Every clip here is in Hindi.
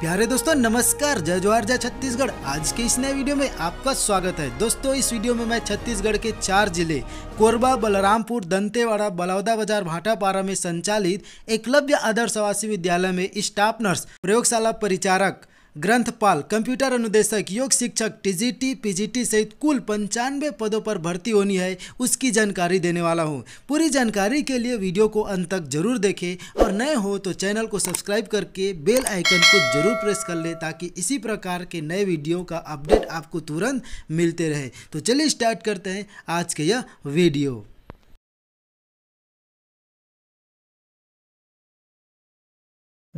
प्यारे दोस्तों नमस्कार जय जवाहर जय छत्तीसगढ़ आज के इस नए वीडियो में आपका स्वागत है दोस्तों इस वीडियो में मैं छत्तीसगढ़ के चार जिले कोरबा बलरामपुर दंतेवाड़ा बलौदा बाजार भाटापारा में संचालित एकलव्य आदर्श आवासीय विद्यालय में स्टाफ नर्स प्रयोगशाला परिचारक ग्रंथपाल कंप्यूटर अनुदेशक योग शिक्षक टीजीटी पीजीटी सहित कुल पंचानवे पदों पर भर्ती होनी है उसकी जानकारी देने वाला हूँ पूरी जानकारी के लिए वीडियो को अंत तक जरूर देखें और नए हो तो चैनल को सब्सक्राइब करके बेल आइकन को जरूर प्रेस कर लें ताकि इसी प्रकार के नए वीडियो का अपडेट आपको तुरंत मिलते रहे तो चलिए स्टार्ट करते हैं आज के यह वीडियो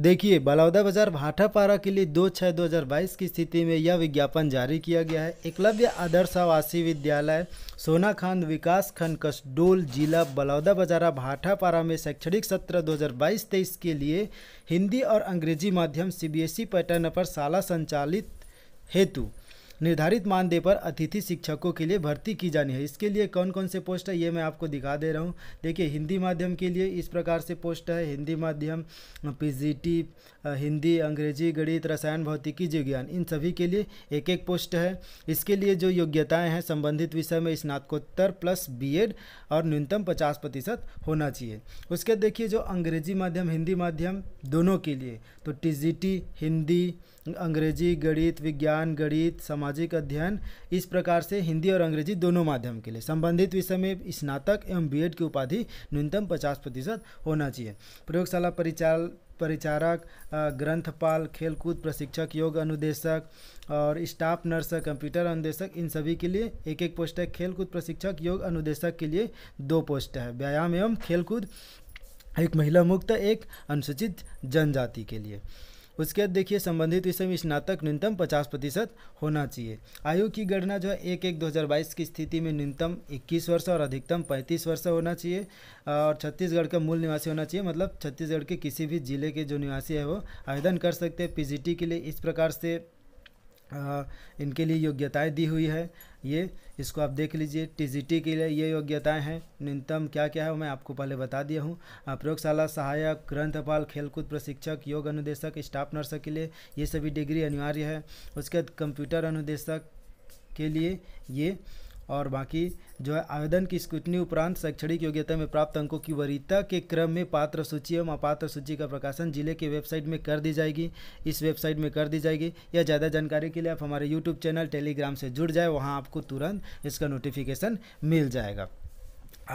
देखिए बाजार भाटापारा के लिए दो छः दो हज़ार बाईस की स्थिति में यह विज्ञापन जारी किया गया है एकलव्य आदर्श आवासीय विद्यालय सोना खान विकास खंड कसडोल जिला बाजारा भाटापारा में शैक्षणिक सत्र 2022-23 के लिए हिंदी और अंग्रेजी माध्यम सीबीएसई पैटर्न पर शाला संचालित हेतु निर्धारित मानदेय पर अतिथि शिक्षकों के लिए भर्ती की जानी है इसके लिए कौन कौन से पोस्ट है ये मैं आपको दिखा दे रहा हूँ देखिए हिंदी माध्यम के लिए इस प्रकार से पोस्ट है हिंदी माध्यम पी हिंदी अंग्रेजी गणित रसायन भौतिकी जी ज्ञान इन सभी के लिए एक एक पोस्ट है इसके लिए जो योग्यताएँ हैं संबंधित विषय में स्नातकोत्तर प्लस बी और न्यूनतम पचास प्रतिशत होना चाहिए उसके देखिए जो अंग्रेजी माध्यम हिंदी माध्यम दोनों के लिए तो टीजीटी हिंदी अंग्रेजी गणित विज्ञान गणित सामाजिक अध्ययन इस प्रकार से हिंदी और अंग्रेजी दोनों माध्यम के लिए संबंधित विषय में स्नातक एवं बीएड की उपाधि न्यूनतम पचास प्रतिशत होना चाहिए प्रयोगशाला परिचाल परिचारक ग्रंथपाल खेलकूद प्रशिक्षक योग अनुदेशक और स्टाफ नर्स कंप्यूटर अनुदेशक इन सभी के लिए एक एक पोस्ट है खेलकूद प्रशिक्षक योग अनुदेशक के लिए दो पोस्ट है व्यायाम एवं खेलकूद एक महिला मुक्त एक अनुसूचित जनजाति के लिए उसके बाद देखिए संबंधित विषय में स्नातक न्यूनतम पचास प्रतिशत होना चाहिए आयु की गणना जो है एक एक 2022 की स्थिति में न्यूनतम 21 वर्ष और अधिकतम 35 वर्ष होना चाहिए और छत्तीसगढ़ का मूल निवासी होना चाहिए मतलब छत्तीसगढ़ के किसी भी ज़िले के जो निवासी है वो आवेदन कर सकते हैं पी के लिए इस प्रकार से हाँ, इनके लिए योग्यताएं दी हुई है ये इसको आप देख लीजिए टीजीटी के लिए ये योग्यताएं हैं न्यूनतम क्या क्या है मैं आपको पहले बता दिया हूँ प्रयोगशाला सहायक ग्रंथपाल खेलकूद प्रशिक्षक योग अनुदेशक स्टाफ नर्स के लिए ये सभी डिग्री अनिवार्य है उसके बाद कंप्यूटर अनुदेशक के लिए ये और बाकी जो है आवेदन की स्कूटनी उपरांत शैक्षणिक योग्यता में प्राप्त अंकों की वरीयता के क्रम में पात्र सूची एवं अपात्र सूची का प्रकाशन जिले के वेबसाइट में कर दी जाएगी इस वेबसाइट में कर दी जाएगी या ज़्यादा जानकारी के लिए आप हमारे यूट्यूब चैनल टेलीग्राम से जुड़ जाए वहाँ आपको तुरंत इसका नोटिफिकेशन मिल जाएगा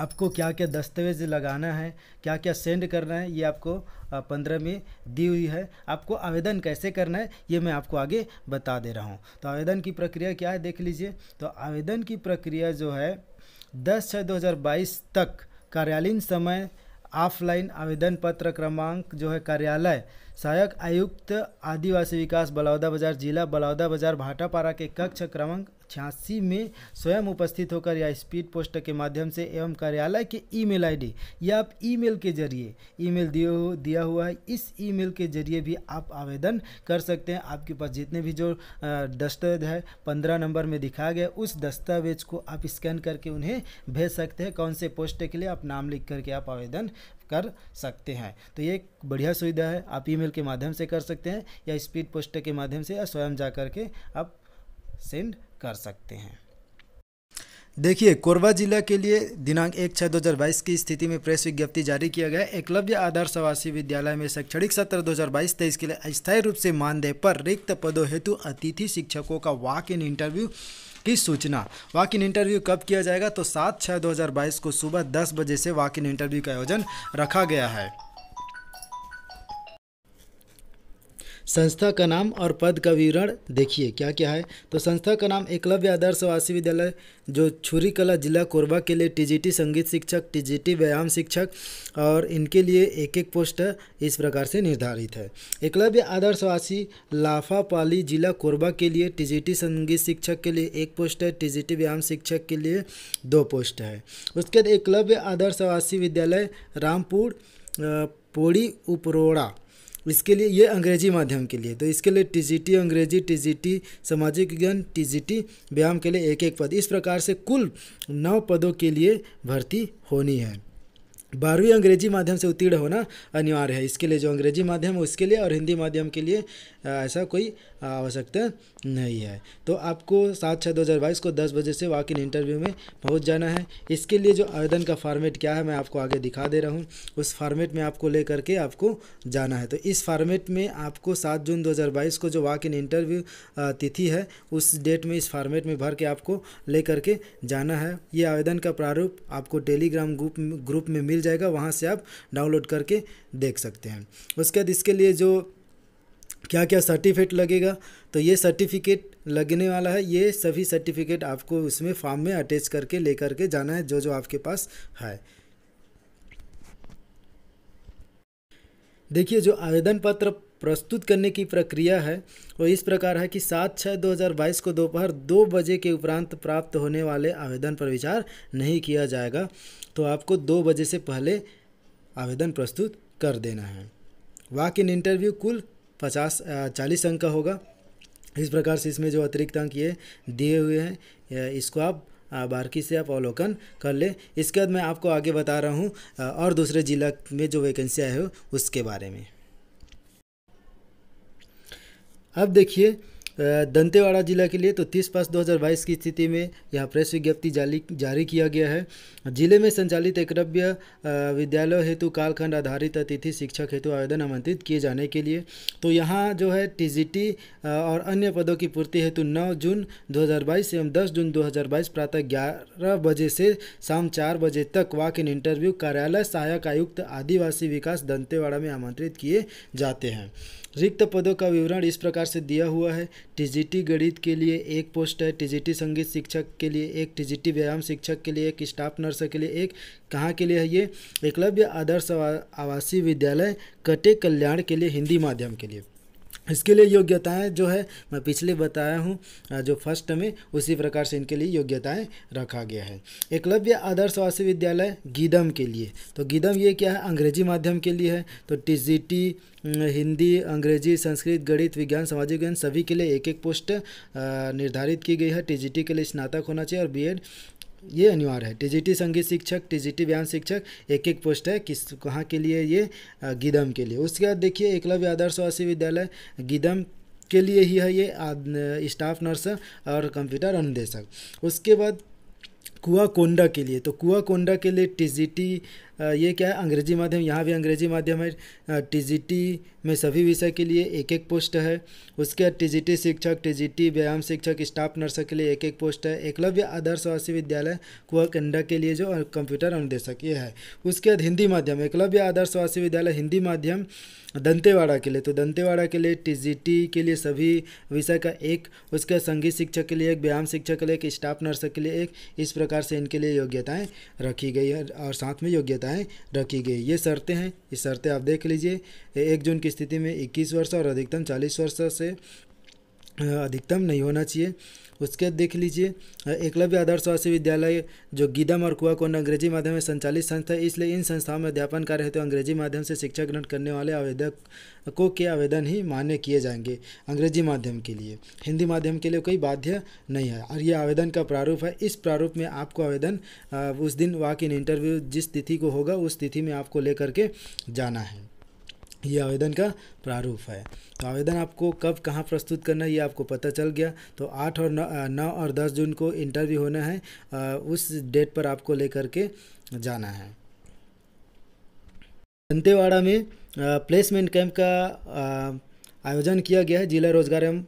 आपको क्या क्या दस्तावेज लगाना है क्या क्या सेंड करना है ये आपको पंद्रह में दी हुई है आपको आवेदन कैसे करना है ये मैं आपको आगे बता दे रहा हूँ तो आवेदन की प्रक्रिया क्या है देख लीजिए तो आवेदन की प्रक्रिया जो है दस छः दो हज़ार बाईस तक कार्यालयीन समय ऑफलाइन आवेदन पत्र क्रमांक जो है कार्यालय सहायक आयुक्त आदिवासी विकास बलौदा बाजार जिला बलौदा बाजार भाटापारा के कक्ष क्रमांक छियासी में स्वयं उपस्थित होकर या स्पीड पोस्ट के माध्यम से एवं कार्यालय के ईमेल आईडी या आप ईमेल के जरिए ईमेल दिए दिया हुआ है इस ईमेल के जरिए भी आप आवेदन कर सकते हैं आपके पास जितने भी जो दस्तावेज है पंद्रह नंबर में दिखाया गया उस दस्तावेज को आप स्कैन करके उन्हें भेज सकते हैं कौन से पोस्ट के लिए आप नाम लिख करके आप आवेदन कर सकते हैं तो ये एक बढ़िया सुविधा है आप ईमेल के माध्यम से कर सकते हैं या स्पीड पोस्ट के माध्यम से या स्वयं जा कर के आप सेंड कर सकते हैं देखिए कोरबा जिला के लिए दिनांक एक छः बाईस की स्थिति में प्रेस विज्ञप्ति जारी किया गया एकलव्य आदर्श आवासीय विद्यालय में शैक्षणिक सत्र 2022-23 के लिए अस्थायी रूप से मानदेय पर रिक्त पदों हेतु अतिथि शिक्षकों का वाक इन इंटरव्यू की सूचना वाक इन इंटरव्यू कब किया जाएगा तो सात छः बाईस को सुबह दस बजे से वाक इन इंटरव्यू का आयोजन रखा गया है संस्था का नाम और पद का विवरण देखिए क्या क्या है तो संस्था का नाम एकलव्य आदर्श आवासीय विद्यालय जो छुरी कला जिला कोरबा के लिए टीजीटी संगीत शिक्षक टीजीटी व्यायाम शिक्षक और इनके लिए एक एक पोस्ट इस प्रकार से निर्धारित है एकलव्य आदर्श आवासीय लाफापाली जिला कोरबा के लिए टी संगीत शिक्षक के लिए एक पोस्ट है टी व्यायाम शिक्षक के लिए दो पोस्ट है उसके बाद एकलव्य आदर्श आवासीय विद्यालय रामपुर पोड़ी उपरोड़ा इसके लिए ये अंग्रेजी माध्यम के लिए तो इसके लिए टीजीटी अंग्रेजी टीजीटी सामाजिक विज्ञान टीजीटी व्यायाम के लिए एक एक पद इस प्रकार से कुल नौ पदों के लिए भर्ती होनी है बारहवीं अंग्रेजी माध्यम से उत्तीर्ण होना अनिवार्य है इसके लिए जो अंग्रेजी माध्यम है उसके लिए और हिंदी माध्यम के लिए ऐसा कोई आवश्यकता नहीं है तो आपको सात छः दो हज़ार बाईस को दस बजे से वाक इन इंटरव्यू में पहुंच जाना है इसके लिए जो आवेदन का फॉर्मेट क्या है मैं आपको आगे दिखा दे रहा हूँ उस फॉर्मेट में आपको ले करके आपको जाना है तो इस फॉर्मेट में आपको सात जून दो हज़ार बाईस को जो वाक इन इंटरव्यू तिथि है उस डेट में इस फॉर्मेट में भर के आपको ले करके जाना है ये आवेदन का प्रारूप आपको टेलीग्राम ग्रुप ग्रुप में मिल जाएगा वहाँ से आप डाउनलोड करके देख सकते हैं उसके बाद इसके लिए जो क्या क्या सर्टिफिकेट लगेगा तो ये सर्टिफिकेट लगने वाला है ये सभी सर्टिफिकेट आपको उसमें फॉर्म में अटैच करके लेकर के जाना है जो जो आपके पास है देखिए जो आवेदन पत्र प्रस्तुत करने की प्रक्रिया है वो इस प्रकार है कि सात छः दो हज़ार बाईस को दोपहर दो बजे के उपरांत प्राप्त होने वाले आवेदन पर विचार नहीं किया जाएगा तो आपको दो बजे से पहले आवेदन प्रस्तुत कर देना है वाक इन इंटरव्यू कुल पचास चालीस अंक का होगा इस प्रकार से इसमें जो अतिरिक्त अंक ये दिए हुए हैं इसको आप बारकी से आप अवलोकन कर ले इसके बाद मैं आपको आगे बता रहा हूँ और दूसरे जिला में जो वैकेंसी आए हो उसके बारे में अब देखिए दंतेवाड़ा जिला के लिए तो तीस पाँच 2022 की स्थिति में यह प्रेस विज्ञप्ति जारी जारी किया गया है जिले में संचालित एकलव्य विद्यालय हेतु कालखंड आधारित अतिथि शिक्षक हेतु आवेदन आमंत्रित किए जाने के लिए तो यहाँ जो है टी और अन्य पदों की पूर्ति हेतु नौ जून दो एवं दस जून दो प्रातः ग्यारह बजे से शाम चार बजे तक वाक इन इंटरव्यू कार्यालय सहायक आयुक्त आदिवासी विकास दंतेवाड़ा में आमंत्रित किए जाते हैं रिक्त पदों का विवरण इस प्रकार से दिया हुआ है टीजीटी गणित के लिए एक पोस्ट है टीजीटी संगीत शिक्षक के लिए एक टीजीटी व्यायाम शिक्षक के लिए एक स्टाफ नर्स के लिए एक कहाँ के लिए है ये एकलव्य आदर्श आवासीय विद्यालय कटे कल्याण के लिए हिंदी माध्यम के लिए इसके लिए योग्यताएं जो है मैं पिछले बताया हूँ जो फर्स्ट में उसी प्रकार से इनके लिए योग्यताएं रखा गया है एकलव्य आदर्श आवासीय विद्यालय गीदम के लिए तो गीदम ये क्या है अंग्रेजी माध्यम के लिए है तो टी हिंदी अंग्रेजी संस्कृत गणित विज्ञान सामाजिक विज्ञान सभी के लिए एक एक पोस्ट निर्धारित की गई है टी के लिए स्नातक होना चाहिए और बी ये अनिवार्य है टीजीटी संगीत शिक्षक टीजीटी व्यायाम शिक्षक एक एक पोस्ट है किस कहाँ के लिए ये गिदम के लिए उसके बाद देखिए एकलव्य आदर्श आवासीय विद्यालय गिदम के लिए ही है ये स्टाफ नर्स और कंप्यूटर अनुदेशक उसके बाद कुआ कोंडा के लिए तो कुआ कोंडा के लिए टीजीटी ये क्या है अंग्रेजी माध्यम यहाँ भी अंग्रेजी माध्यम है टी में सभी विषय के लिए एक एक पोस्ट है उसके बाद टी शिक्षक टी व्यायाम शिक्षक स्टाफ नर्स के लिए एक एक पोस्ट है एकलव्य आदर्श आवासीय विद्यालय कंडा के लिए जो कंप्यूटर अनुदेशक ये है उसके बाद हिंदी माध्यम एकलव्य आदर्श आवासीय विद्यालय हिंदी माध्यम दंतेवाड़ा के लिए तो दंतेवाड़ा के लिए टी के लिए सभी विषय का एक उसके संगीत शिक्षक के लिए एक व्यायाम शिक्षक के लिए एक स्टाफ नर्स के लिए एक इस प्रकार से इनके लिए योग्यताएँ रखी गई है और साथ में योग्यता योग्यताएं रखी गई ये शर्तें हैं ये शर्तें आप देख लीजिए एक जून की स्थिति में इक्कीस वर्ष और अधिकतम चालीस वर्ष से अधिकतम नहीं होना चाहिए उसके बाद देख लीजिए एकलव्य आदर्श आवासीय विद्यालय जो और कुआ को अंग्रेजी माध्यम में संचालित संस्था है इसलिए इन संस्थाओं में अध्यापन कार्य हेतु तो अंग्रेजी माध्यम से शिक्षा ग्रहण करने वाले आवेदकों के आवेदन ही मान्य किए जाएंगे अंग्रेजी माध्यम के लिए हिंदी माध्यम के लिए कोई बाध्य नहीं है और यह आवेदन का प्रारूप है इस प्रारूप में आपको आवेदन उस दिन वाक इन इंटरव्यू जिस तिथि को होगा उस तिथि में आपको लेकर के जाना है ये आवेदन का प्रारूप है तो आवेदन आपको कब कहाँ प्रस्तुत करना है ये आपको पता चल गया तो आठ और नौ, और दस जून को इंटरव्यू होना है उस डेट पर आपको लेकर के जाना है दंतेवाड़ा में प्लेसमेंट कैंप का आयोजन किया गया है जिला रोजगार एवं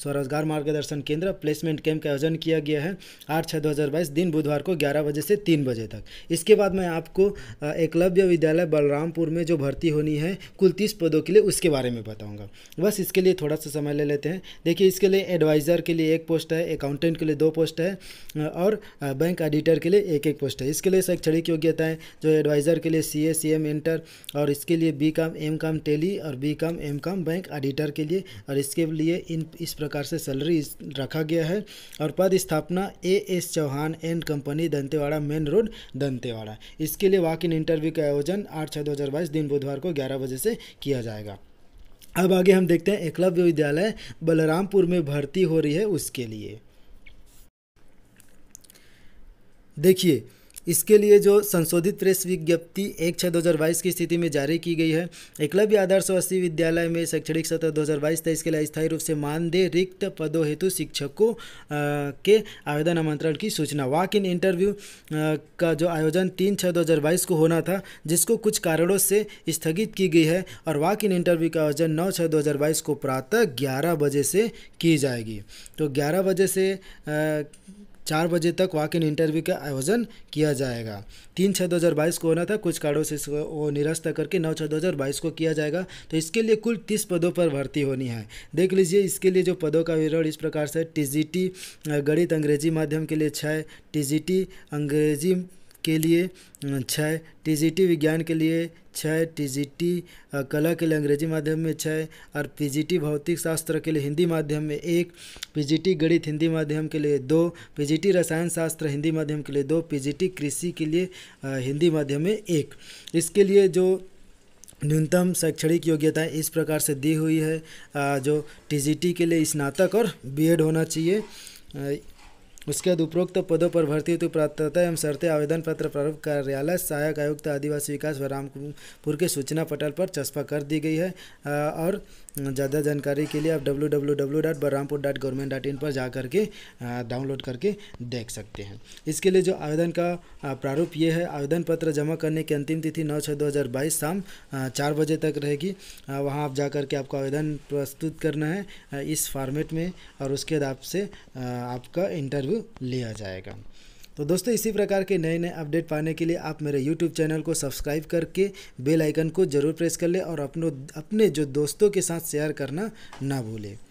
स्वरोजगार मार्गदर्शन केंद्र प्लेसमेंट कैंप का आयोजन किया गया है आठ छः दो हज़ार बाईस दिन बुधवार को ग्यारह बजे से तीन बजे तक इसके बाद मैं आपको एकलव्य विद्यालय बलरामपुर में जो भर्ती होनी है कुल तीस पदों के लिए उसके बारे में बताऊँगा बस इसके लिए थोड़ा सा समय ले लेते हैं देखिए इसके लिए एडवाइज़र के लिए एक पोस्ट है अकाउंटेंट के लिए दो पोस्ट है और बैंक एडिटर के लिए एक एक पोस्ट है इसके लिए शैक्षणिक योग्यताएँ जो एडवाइज़र के लिए सी ए सी एम इंटर और इसके लिए बी काम एम काम टेली और बी काम एम काम बैंक एडिटर के लिए और इसके लिए इन इस प्रकार से सैलरी रखा गया है और पद स्थापना A S Chauhan and company Dantewada main road Dantewada इसके लिए वाक इन इंटरव्यू का आयोजन आठ छः दो दिन बुधवार को ग्यारह बजे से किया जाएगा अब आगे हम देखते हैं एकलव्य विद्यालय बलरामपुर में भर्ती हो रही है उसके लिए देखिए इसके लिए जो संशोधित प्रेस विज्ञप्ति एक छः दो हज़ार बाईस की स्थिति में जारी की गई है एकलव्य आदर्श अस्सी विद्यालय में शैक्षणिक सत्र दो हज़ार बाईस तेईस के लिए स्थायी रूप से मानदेय रिक्त पदों हेतु शिक्षकों के आवेदन आमंत्रण की सूचना वाक इन इंटरव्यू का जो आयोजन तीन छः दो हज़ार बाईस को होना था जिसको कुछ कारणों से स्थगित की गई है और वाक इन इंटरव्यू का आयोजन नौ छः दो हज़ार बाईस को प्रातः ग्यारह बजे से की जाएगी तो ग्यारह बजे से आ, चार बजे तक वॉक इन इंटरव्यू का आयोजन किया जाएगा तीन छः दो हज़ार बाईस को होना था कुछ कारणों से इसको निरस्त करके नौ छः दो हज़ार बाईस को किया जाएगा तो इसके लिए कुल तीस पदों पर भर्ती होनी है देख लीजिए इसके लिए जो पदों का विवरण इस प्रकार से टी गणित अंग्रेजी माध्यम के लिए छः टी अंग्रेजी के लिए छः टी विज्ञान के लिए छः टी कला के लिए अंग्रेजी माध्यम में छः और पी भौतिक शास्त्र के लिए हिंदी माध्यम में एक पी गणित हिंदी माध्यम के लिए दो पी रसायन शास्त्र हिंदी माध्यम के लिए दो पी कृषि के लिए हिंदी माध्यम में एक इसके लिए जो न्यूनतम शैक्षणिक योग्यताएं इस प्रकार से दी हुई है जो टी के लिए स्नातक और बी होना चाहिए उसके बाद उपरोक्त पदों पर भर्ती हेतु पात्रता एवं शर्तें आवेदन पत्र प्रारूप कार्यालय सहायक आयुक्त आदिवासी विकास बलरामपुर के सूचना पटल पर चस्पा कर दी गई है और ज़्यादा जानकारी के लिए आप W W W dot Balrampur dot government dot in पर जा करके डाउनलोड करके देख सकते हैं इसके लिए जो आवेदन का प्रारूप ये है आवेदन पत्र जमा करने की अंतिम तिथि नौ छः दो हज़ार बाईस शाम चार बजे तक रहेगी वहाँ आप जा करके आपको आवेदन प्रस्तुत करना है इस फॉर्मेट में और उसके बाद आपसे आपका इंटरव्यू लिया जाएगा तो दोस्तों इसी प्रकार के नए नए अपडेट पाने के लिए आप मेरे यूट्यूब चैनल को सब्सक्राइब करके बेल आइकन को ज़रूर प्रेस कर लें और अपनों अपने जो दोस्तों के साथ शेयर करना ना भूलें